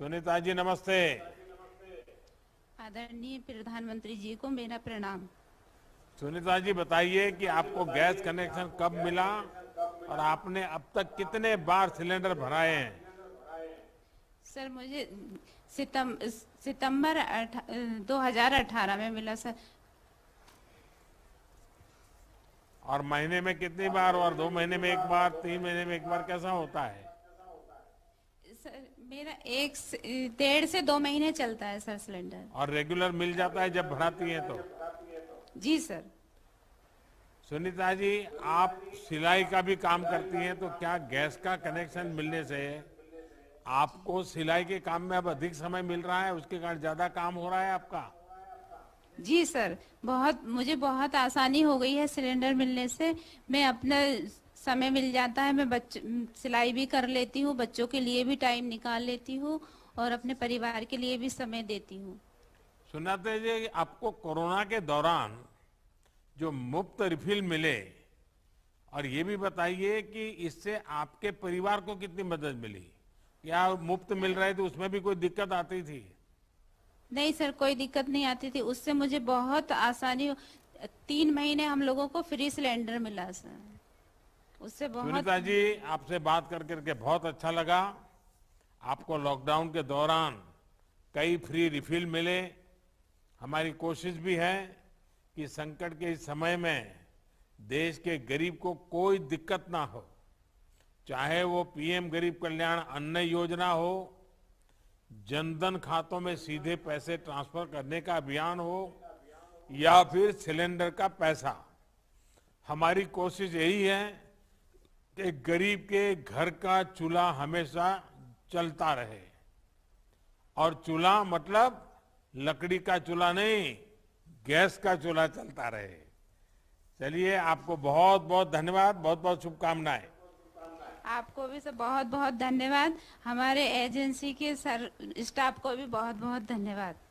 सुनीता जी नमस्ते आदरणीय प्रधानमंत्री जी को मेरा प्रणाम सुनीता जी बताइए कि आपको गैस कनेक्शन कब मिला और आपने अब तक कितने बार सिलेंडर भराए हैं सर मुझे सितंबर सितंबर हजार 2018 में मिला सर और महीने में कितनी बार और दो महीने में एक बार तीन महीने में एक बार कैसा होता है सर मेरा एक डेढ़ से दो महीने चलता है सर सिलेंडर और रेगुलर मिल जाता है जब भराती है तो जी सर सुनीता जी आप सिलाई का भी काम करती हैं तो क्या गैस का कनेक्शन मिलने से आपको सिलाई के काम में अब अधिक समय मिल रहा है उसके कारण ज्यादा काम हो रहा है आपका जी सर बहुत मुझे बहुत आसानी हो गई है सिलेंडर मिलने से मैं अपना समय मिल जाता है मैं बच्च सिलाई भी कर लेती हूँ बच्चों के लिए भी टाइम निकाल लेती हूँ और अपने परिवार के लिए भी समय देती हूँ सुनाते जी आपको कोरोना के दौरान जो मुफ्त रिफिल मिले और ये भी बताइए कि इससे आपके परिवार को कितनी मदद मिली क्या मुफ्त मिल रहे थे तो उसमें भी कोई दिक्कत आती थी नहीं सर कोई दिक्कत नहीं आती थी उससे मुझे बहुत आसानी तीन महीने हम लोगों को फ्री सिलेंडर मिला सर उससे बहुत जी आपसे बात कर करके बहुत अच्छा लगा आपको लॉकडाउन के दौरान कई फ्री रिफिल मिले हमारी कोशिश भी है कि संकट के इस समय में देश के गरीब को कोई दिक्कत ना हो चाहे वो पीएम गरीब कल्याण अन्न योजना हो जनधन खातों में सीधे पैसे ट्रांसफर करने का अभियान हो या फिर सिलेंडर का पैसा हमारी कोशिश यही है एक गरीब के घर का चूल्हा हमेशा चलता रहे और चूल्हा मतलब लकड़ी का चूल्हा नहीं गैस का चूल्हा चलता रहे चलिए आपको बहुत बहुत धन्यवाद बहुत बहुत शुभकामनाएं आपको भी सब बहुत बहुत धन्यवाद हमारे एजेंसी के सर स्टाफ को भी बहुत बहुत धन्यवाद